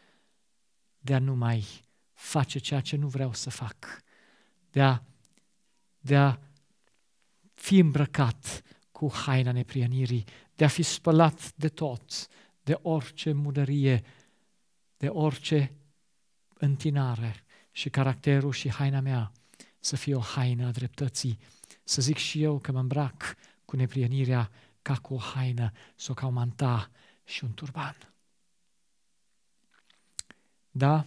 de a nu mai face ceea ce nu vreau să fac, de a, de a fi îmbrăcat cu haina neprienirii, de a fi spălat de tot, de orice mudărie, de orice întinare și caracterul și haina mea să fie o haină a dreptății, să zic și eu că mă îmbrac cu neprienirea ca cu o haină sau ca o manta și un turban. Da,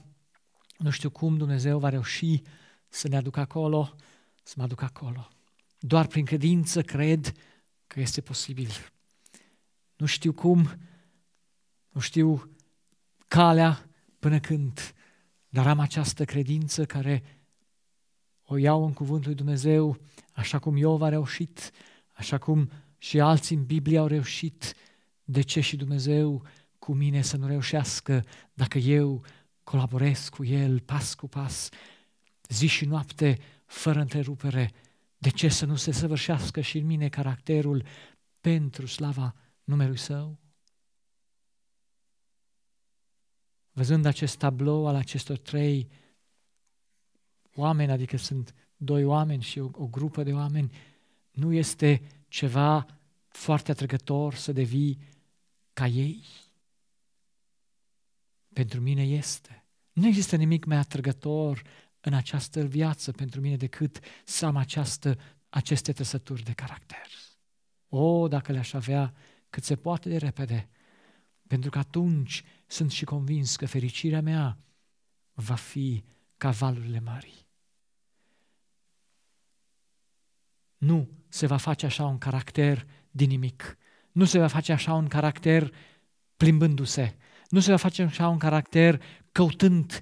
nu știu cum Dumnezeu va reuși să ne aducă acolo, să mă aducă acolo. Doar prin credință cred că este posibil. Nu știu cum, nu știu calea până când, dar am această credință care o iau în cuvântul lui Dumnezeu, așa cum Iov a reușit, așa cum și alții în Biblie au reușit. De ce și Dumnezeu cu mine să nu reușească dacă eu colaborez cu El pas cu pas, zi și noapte, fără întrerupere? De ce să nu se săvârșească și în mine caracterul pentru slava numelui Său? văzând acest tablou al acestor trei oameni, adică sunt doi oameni și o, o grupă de oameni, nu este ceva foarte atrăgător să devii ca ei? Pentru mine este. Nu există nimic mai atrăgător în această viață pentru mine decât să am această, aceste trăsături de caracter. O, dacă le-aș avea cât se poate de repede, pentru că atunci sunt și convins că fericirea mea va fi ca valurile mari. Nu se va face așa un caracter din nimic. Nu se va face așa un caracter plimbându-se. Nu se va face așa un caracter căutând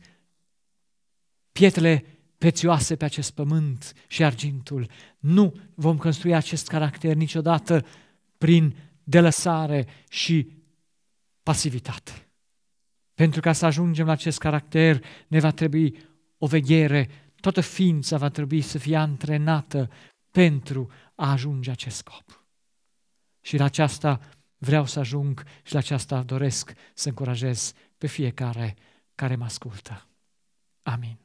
pietrele pețioase pe acest pământ și argintul. Nu vom construi acest caracter niciodată prin delăsare și pasivitate. Pentru ca să ajungem la acest caracter, ne va trebui o veghere, toată ființa va trebui să fie antrenată pentru a ajunge acest scop. Și la aceasta vreau să ajung și la aceasta doresc să încurajez pe fiecare care mă ascultă. Amin.